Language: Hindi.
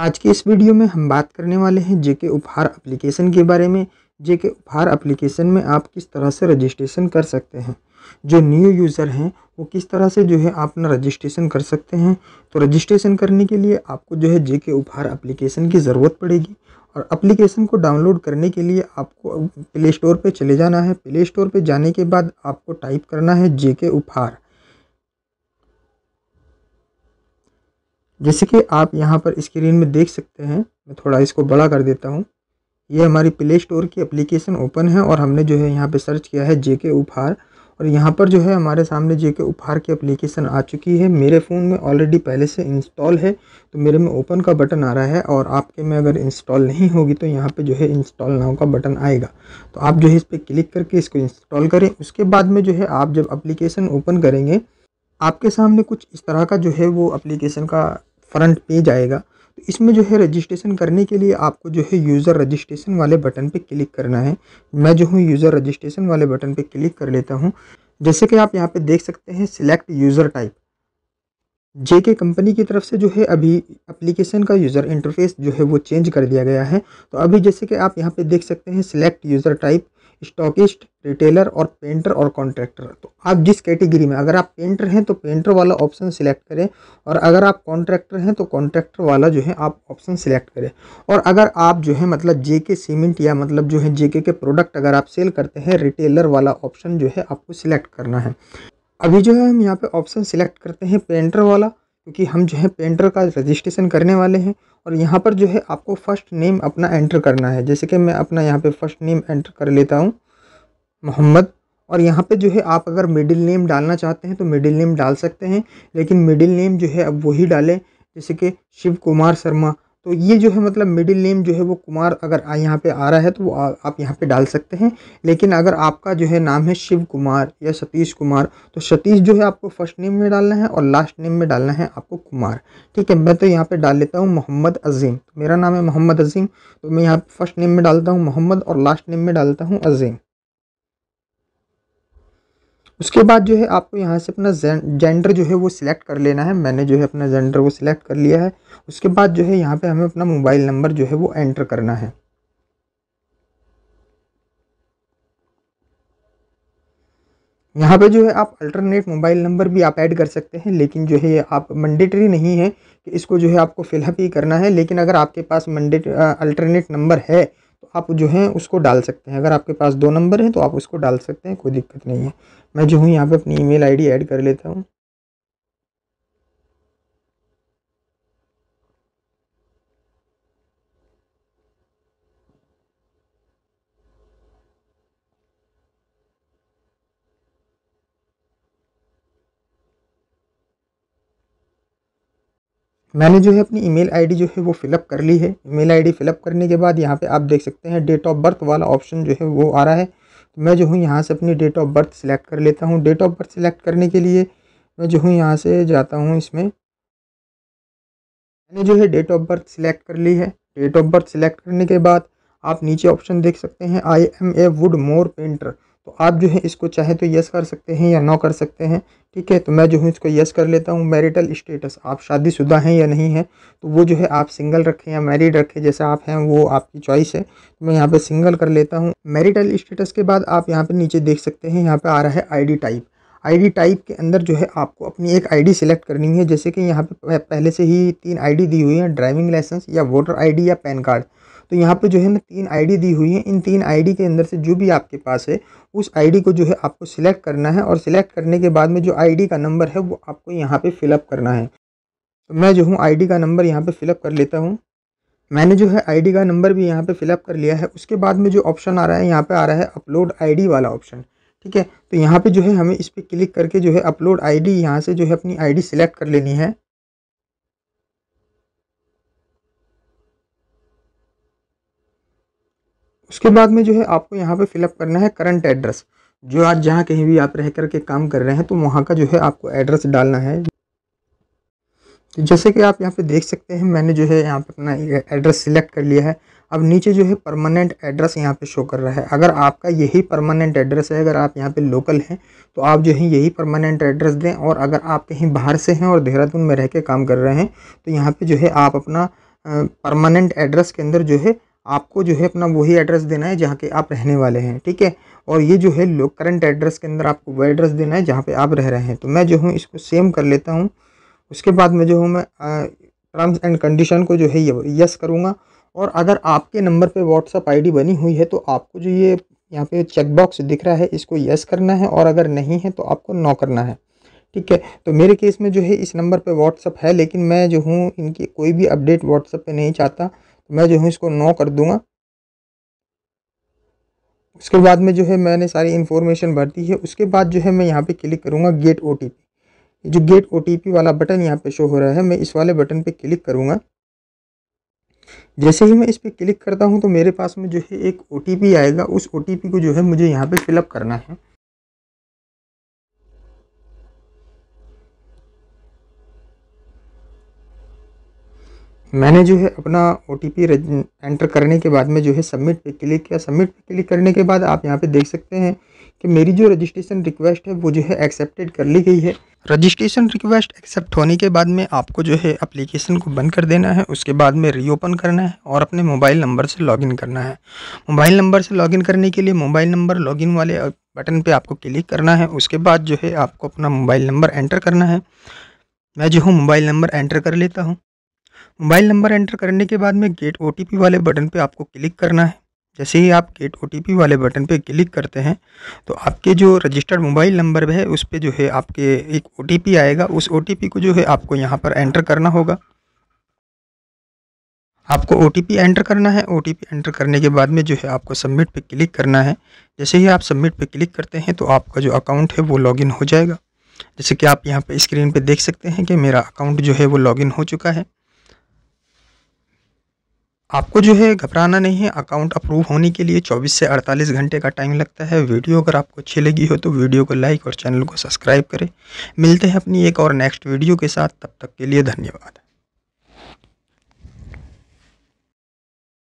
आज के इस वीडियो में हम बात करने वाले हैं जेके उपहार एप्लीकेशन के बारे में जेके उपहार एप्लीकेशन में आप किस तरह से रजिस्ट्रेशन कर सकते हैं जो न्यू यूज़र हैं वो किस तरह से जो है अपना रजिस्ट्रेशन कर सकते हैं तो रजिस्ट्रेशन करने के लिए आपको जो है जेके उपहार एप्लीकेशन की ज़रूरत पड़ेगी और एप्लीकेशन को डाउनलोड करने के लिए आपको प्ले स्टोर पर चले जाना है प्ले स्टोर पर जाने के बाद आपको टाइप करना है जेके उपहार जैसे कि आप यहाँ पर स्क्रीन में देख सकते हैं मैं थोड़ा इसको बड़ा कर देता हूँ ये हमारी प्ले स्टोर की एप्लीकेशन ओपन है और हमने जो है यहाँ पे सर्च किया है जे के उपहार और यहाँ पर जो है हमारे सामने जे के उपहार की एप्लीकेशन आ चुकी है मेरे फ़ोन में ऑलरेडी पहले से इंस्टॉल है तो मेरे में ओपन का बटन आ रहा है और आपके में अगर इंस्टॉल नहीं होगी तो यहाँ पे जो है इंस्टॉल नाउ का बटन आएगा तो आप जो है इस पर क्लिक करके इसको इंस्टॉल करें उसके बाद में जो है आप जब अप्लीकेशन ओपन करेंगे आपके सामने कुछ इस तरह का जो है वो अप्लीकेशन का फ्रंट पेज आएगा तो इसमें जो है रजिस्ट्रेशन करने के लिए आपको जो है यूज़र रजिस्ट्रेशन वाले बटन पर क्लिक करना है मैं जो हूँ यूज़र रजिस्ट्रेशन वाले बटन पर क्लिक कर लेता हूँ जैसे कि आप यहाँ पर देख सकते हैं सिलेक्ट यूज़र टाइप जे के कंपनी की तरफ से जो है अभी एप्लीकेशन का यूज़र इंटरफेस जो है वो चेंज कर दिया गया है तो अभी जैसे कि आप यहाँ पे देख सकते हैं select user type stockist retailer और पेंटर और कॉन्ट्रैक्टर तो आप जिस कैटेगरी में अगर आप पेंटर हैं तो पेंटर वाला ऑप्शन सिलेक्ट करें और अगर आप कॉन्ट्रैक्टर हैं तो कॉन्ट्रैक्टर वाला जो है आप ऑप्शन सिलेक्ट करें और अगर आप जो है मतलब जे के सीमेंट या मतलब जो है जे के प्रोडक्ट अगर आप सेल करते हैं रिटेलर वाला ऑप्शन जो है आपको सिलेक्ट करना है अभी जो है हम यहाँ पर ऑप्शन सिलेक्ट करते हैं पेंटर वाला क्योंकि हम जो है पेंटर का रजिस्ट्रेशन करने वाले हैं और यहाँ पर जो है आपको फ़र्स्ट नेम अपना एंटर करना है जैसे कि मैं अपना यहाँ पे फ़र्स्ट नेम एंटर कर लेता हूँ मोहम्मद और यहाँ पे जो है आप अगर मिडिल नेम डालना चाहते हैं तो मिडिल नेम डाल सकते हैं लेकिन मिडिल नेम जो है अब वही डालें जैसे कि शिव कुमार शर्मा तो ये जो है मतलब मिडिल नेम जो है वो कुमार अगर यहाँ पे आ रहा है तो वो आ, आप यहाँ पे डाल सकते हैं लेकिन अगर आपका जो है नाम है शिव कुमार या सतीश कुमार तो सतीश जो है आपको फर्स्ट नेम में डालना है और लास्ट नेम में डालना है आपको कुमार ठीक है मैं तो यहाँ पे डाल लेता हूँ मोहम्मद अजीम तो मेरा नाम है मोहम्मद अजीम तो मैं यहाँ फर्स्ट नेम में डालता हूँ मोहम्मद और लास्ट नेम में डालता हूँ अजीम उसके बाद जो है आपको यहाँ से अपना जेंडर जो है वो सिलेक्ट कर लेना है मैंने जो है अपना जेंडर वो सिलेक्ट कर लिया है उसके बाद जो है यहाँ पे हमें अपना मोबाइल नंबर जो है वो एंटर करना है यहाँ पे जो है आप अल्टरनेट मोबाइल नंबर भी आप ऐड कर सकते हैं लेकिन जो है आप मंडेटरी नहीं है कि इसको जो है आपको फिलअप ही करना है लेकिन अगर आपके पास मंडे अल्टरनेट नंबर है आप जो है उसको डाल सकते हैं अगर आपके पास दो नंबर हैं तो आप उसको डाल सकते हैं कोई दिक्कत नहीं है मैं जो हूँ यहाँ पर अपनी ईमेल आईडी ऐड कर लेता हूँ मैंने जो है अपनी ईमेल आईडी जो है वो फिलअप कर ली है ईमेल आईडी फिलअप करने के बाद यहाँ पे आप देख सकते हैं डेट ऑफ बर्थ वाला ऑप्शन जो है वो आ रहा है तो मैं जो हूँ यहाँ से अपनी डेट ऑफ बर्थ सिलेक्ट कर लेता हूँ डेट ऑफ बर्थ सिलेक्ट करने के लिए मैं जो हूँ यहाँ से जाता हूँ इसमें मैंने जो है डेट ऑफ बर्थ सिलेक्ट कर ली है डेट ऑफ बर्थ सिलेक्ट करने के बाद आप नीचे ऑप्शन देख सकते हैं I am a wood more painter तो आप जो है इसको चाहे तो यस कर सकते हैं या नो कर सकते हैं ठीक है तो मैं जो हूँ इसको यस कर लेता हूँ मैरिटल स्टेटस आप शादीशुदा हैं या नहीं हैं तो वो जो है आप सिंगल रखें या मैरिड रखें जैसे आप हैं वो आपकी चॉइस है तो मैं यहाँ पे सिंगल कर लेता हूँ मैरिटल स्टेटस के बाद आप यहाँ पे नीचे देख सकते हैं यहाँ पे आ रहा है आईडी टाइप आईडी टाइप के अंदर जो है आपको अपनी एक डी सिलेक्ट करनी है जैसे कि यहाँ पर पहले से ही तीन आई दी हुई है ड्राइविंग लाइसेंस या वोटर आई या पैन कार्ड तो यहाँ पे जो है ना तीन आईडी दी हुई है इन तीन आईडी के अंदर से जो भी आपके पास है उस आईडी को जो है आपको सिलेक्ट करना है और सिलेक्ट करने के बाद में जो आईडी का नंबर है वो आपको यहाँ पे फिलअप करना है तो मैं जो हूँ आईडी का नंबर यहाँ पे फिलअप कर लेता हूँ मैंने जो है आई का नंबर भी यहाँ पर फिलअप कर लिया है उसके बाद में जो ऑप्शन आ रहा है यहाँ पर आ रहा है अपलोड आई वाला ऑप्शन ठीक है तो यहाँ पे जो है हमें इस पर क्लिक करके जो है अपलोड आईडी डी यहाँ से जो है अपनी आईडी सिलेक्ट कर लेनी है उसके बाद में जो है आपको यहाँ पे फिलअप करना है करंट एड्रेस जो आज जहाँ कहीं भी आप रह कर के काम कर रहे हैं तो वहाँ का जो है आपको एड्रेस डालना है तो जैसे कि आप यहाँ पे देख सकते हैं मैंने जो है यहाँ पे अपना एड्रेस सिलेक्ट कर लिया है अब नीचे जो है परमानेंट एड्रेस यहाँ पे शो कर रहा है अगर आपका यही परमानेंट एड्रेस है अगर आप यहाँ पे लोकल हैं तो आप जो है यही परमानेंट एड्रेस दें और अगर आप कहीं बाहर से हैं और देहरादून में रह के काम कर रहे हैं तो यहाँ पर जो है आप अपना परमानेंट एड्रेस के अंदर जो है आपको जो है अपना वही एड्रेस देना है जहाँ के आप रहने वाले हैं ठीक है और ये जो है लोग करंट एड्रेस के अंदर आपको वो एड्रेस देना है जहाँ पे आप रह रहे हैं तो मैं जो हूँ इसको सेम कर लेता हूँ उसके बाद में जो हूँ मैं टर्म्स एंड कंडीशन को जो है ये यस करूँगा और अगर आपके नंबर पर व्हाट्सअप आई बनी हुई है तो आपको जो ये यहाँ पे चेकबॉक्स दिख रहा है इसको यस करना है और अगर नहीं है तो आपको नो करना है ठीक है तो मेरे केस में जो है इस नंबर पे व्हाट्सअप है लेकिन मैं जो हूँ इनकी कोई भी अपडेट व्हाट्सअप पे नहीं चाहता तो मैं जो हूँ इसको नो कर दूँगा उसके बाद में जो है मैंने सारी इन्फॉर्मेशन भर दी है उसके बाद जो है मैं यहाँ पे क्लिक करूँगा गेट ओ जो गेट ओ वाला बटन यहाँ पे शो हो रहा है मैं इस वाले बटन पे क्लिक करूँगा जैसे ही मैं इस पर क्लिक करता हूँ तो मेरे पास में जो है एक ओ आएगा उस ओ को जो है मुझे यहाँ पर फिलअप करना है मैंने जो है अपना ओ टी पी एंटर करने के बाद में जो है सबमिट पे क्लिक किया सबमिट पे क्लिक करने के बाद आप यहाँ पे देख सकते हैं कि मेरी जो रजिस्ट्रेशन रिक्वेस्ट है वो जो है एक्सेप्टेड कर ली गई है रजिस्ट्रेशन रिक्वेस्ट एक्सेप्ट होने के बाद में आपको जो है एप्लीकेशन को बंद कर देना है उसके बाद में रीओपन करना है और अपने मोबाइल नंबर से लॉगिन करना है मोबाइल नंबर से लॉगिन करने के लिए मोबाइल नंबर लॉगिन वाले बटन पे आपको क्लिक करना है उसके बाद जो है आपको अपना मोबाइल नंबर एंटर करना है मैं जो हूँ मोबाइल नंबर एंटर कर लेता हूँ मोबाइल नंबर एंटर करने के बाद में गेट ओ वाले बटन पर आपको क्लिक करना है जैसे ही आप गेट ओ वाले बटन पर क्लिक करते हैं तो आपके जो रजिस्टर्ड मोबाइल नंबर है उस पर जो है आपके एक ओ आएगा उस ओ को जो है आपको यहाँ पर एंटर करना होगा आपको ओ एंटर करना है ओ एंटर करने के बाद में जो है आपको सबमिट पे क्लिक करना है जैसे ही आप सबमिट पे क्लिक करते हैं तो आपका जो अकाउंट है वो लॉगिन हो जाएगा जैसे कि आप यहाँ पे स्क्रीन पे देख सकते हैं कि मेरा अकाउंट जो है वो लॉगिन हो चुका है आपको जो है घबराना नहीं है अकाउंट अप्रूव होने के लिए 24 से 48 घंटे का टाइम लगता है वीडियो अगर आपको अच्छी लगी हो तो वीडियो को लाइक और चैनल को सब्सक्राइब करें मिलते हैं अपनी एक और नेक्स्ट वीडियो के साथ तब तक के लिए धन्यवाद